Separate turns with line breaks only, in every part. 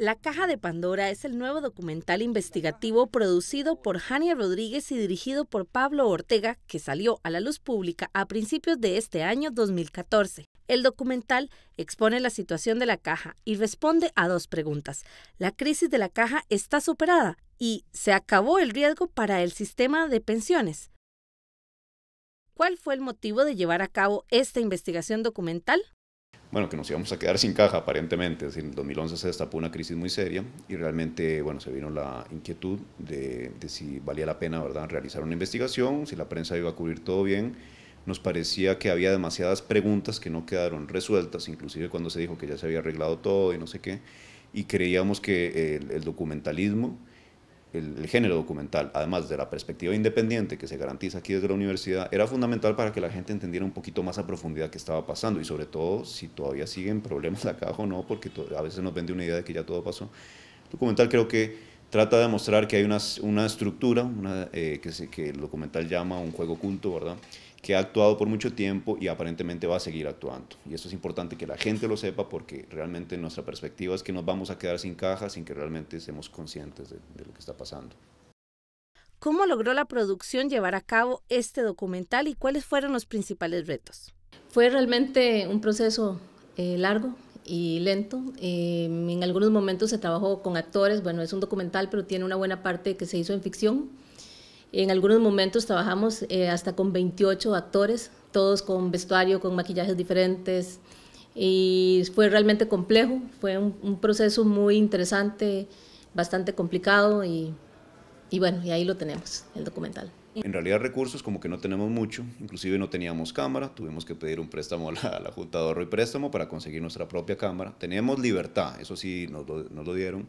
La Caja de Pandora es el nuevo documental investigativo producido por Jania Rodríguez y dirigido por Pablo Ortega, que salió a la luz pública a principios de este año 2014. El documental expone la situación de la caja y responde a dos preguntas. ¿La crisis de la caja está superada? ¿Y se acabó el riesgo para el sistema de pensiones? ¿Cuál fue el motivo de llevar a cabo esta investigación documental?
bueno, que nos íbamos a quedar sin caja aparentemente. en el 2011 se destapó una crisis muy seria y realmente, bueno, se vino la inquietud de, si valía la pena, ¿verdad?, realizar una investigación, si la prensa iba a cubrir todo bien. Nos parecía que había demasiadas preguntas que no quedaron resueltas, inclusive cuando se dijo que ya se había arreglado todo y no sé qué. Y creíamos que el, el documentalismo el, género documental, además de la perspectiva independiente que se garantiza aquí desde la universidad, era fundamental para que la gente entendiera un poquito más a profundidad qué estaba pasando y sobre todo si todavía siguen problemas acá o no, porque a veces nos vende una idea de que ya todo pasó. El documental creo que trata de mostrar que hay una, una estructura, eh, que, el documental llama un juego oculto, ¿verdad? que ha actuado por mucho tiempo y aparentemente va a seguir actuando. Y eso es importante que la gente lo sepa porque realmente nuestra perspectiva es que nos vamos a quedar sin caja sin que realmente estemos conscientes de, lo que está pasando.
¿Cómo logró la producción llevar a cabo este documental y cuáles fueron los principales retos? Fue
realmente un proceso eh, largo y lento. Eh, en algunos momentos se trabajó con actores, bueno, es un documental, pero tiene una buena parte que se hizo en ficción en algunos momentos trabajamos eh, hasta con 28 actores, todos con vestuario, con maquillajes diferentes. Y fue realmente complejo, fue un, proceso muy interesante, bastante complicado y, bueno, y ahí lo tenemos, el documental.
En realidad recursos como que no tenemos mucho, inclusive no teníamos cámara, tuvimos que pedir un préstamo a la, Junta de Ahorro y Préstamo para conseguir nuestra propia cámara. Tenemos libertad, eso sí nos lo dieron,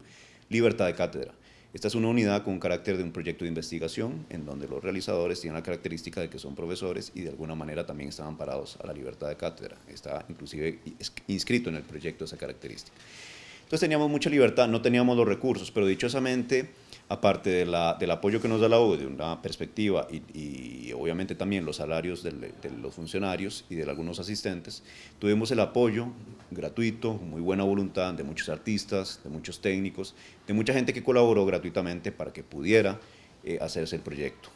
libertad de cátedra. Esta es una unidad con carácter de un proyecto de investigación, en donde los realizadores tienen la característica de que son profesores y de alguna manera también estaban amparados a la libertad de cátedra. Está inclusive inscrito en el proyecto esa característica. Entonces teníamos mucha libertad, no teníamos los recursos, pero dichosamente aparte del apoyo que nos da la U de una perspectiva y, obviamente también los salarios de los funcionarios y de algunos asistentes, tuvimos el apoyo gratuito, muy buena voluntad de muchos artistas, de muchos técnicos, de mucha gente que colaboró gratuitamente para que pudiera eh, hacerse el proyecto.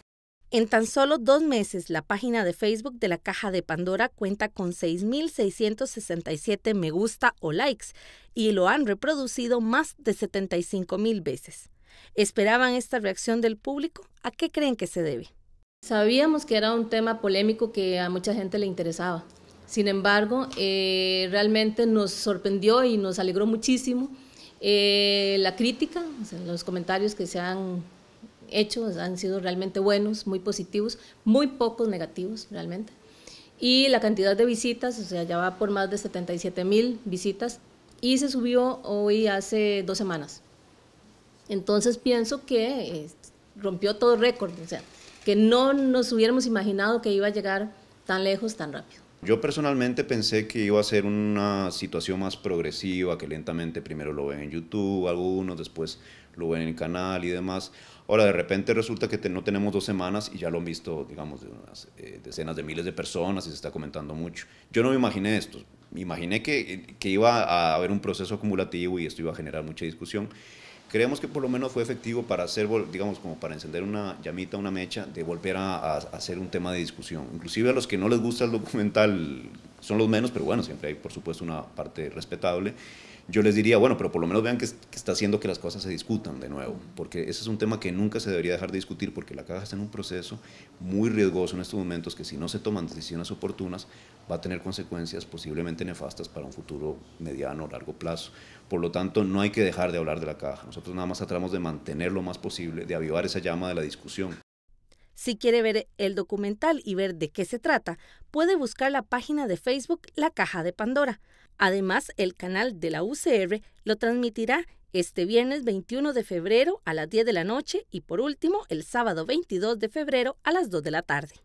En tan solo dos meses, la página de Facebook de la Caja de Pandora cuenta con 6.667 me gusta o likes y lo han reproducido más de 75.000 veces. ¿Esperaban esta reacción del público? ¿A qué creen que se debe? Sabíamos que era un tema polémico que a mucha gente le interesaba.
Sin embargo, eh, realmente nos sorprendió y nos alegró muchísimo eh, la crítica, los comentarios que se han hecho han sido realmente buenos, muy positivos, muy pocos negativos realmente. Y la cantidad de visitas, o sea, ya va por más de 77 mil visitas y se subió hoy hace dos semanas. Entonces pienso que eh, rompió todo récord, o sea, que no nos hubiéramos imaginado que iba a llegar tan lejos tan rápido.
Yo personalmente pensé que iba a ser una situación más progresiva, que lentamente primero lo ven en YouTube algunos, después lo ven en el canal y demás. Ahora de repente resulta que no tenemos dos semanas y ya lo han visto, digamos, de unas eh, decenas de miles de personas y se está comentando mucho. Yo no me imaginé esto imaginé que, iba a haber un proceso acumulativo y esto iba a generar mucha discusión creemos que por lo menos fue efectivo para hacer, digamos, como para encender una llamita, una mecha, de volver a, a, hacer un tema de discusión. Inclusive a los que no les gusta el documental, son los menos, pero bueno, siempre hay por supuesto una parte respetable. Yo les diría, bueno, pero por lo menos vean que, está haciendo que las cosas se discutan de nuevo, porque ese es un tema que nunca se debería dejar de discutir, porque la caja está en un proceso muy riesgoso en estos momentos, que si no se toman decisiones oportunas, va a tener consecuencias posiblemente nefastas para un futuro mediano o largo plazo. Por lo tanto, no hay que dejar de hablar de la caja. Nosotros nada más tratamos de mantener lo más posible, de avivar esa llama de la discusión
si quiere ver el documental y ver de qué se trata, puede buscar la página de Facebook La Caja de Pandora. Además, el canal de la UCR lo transmitirá este viernes 21 de febrero a las 10 de la noche y por último el sábado 22 de febrero a las 2 de la tarde.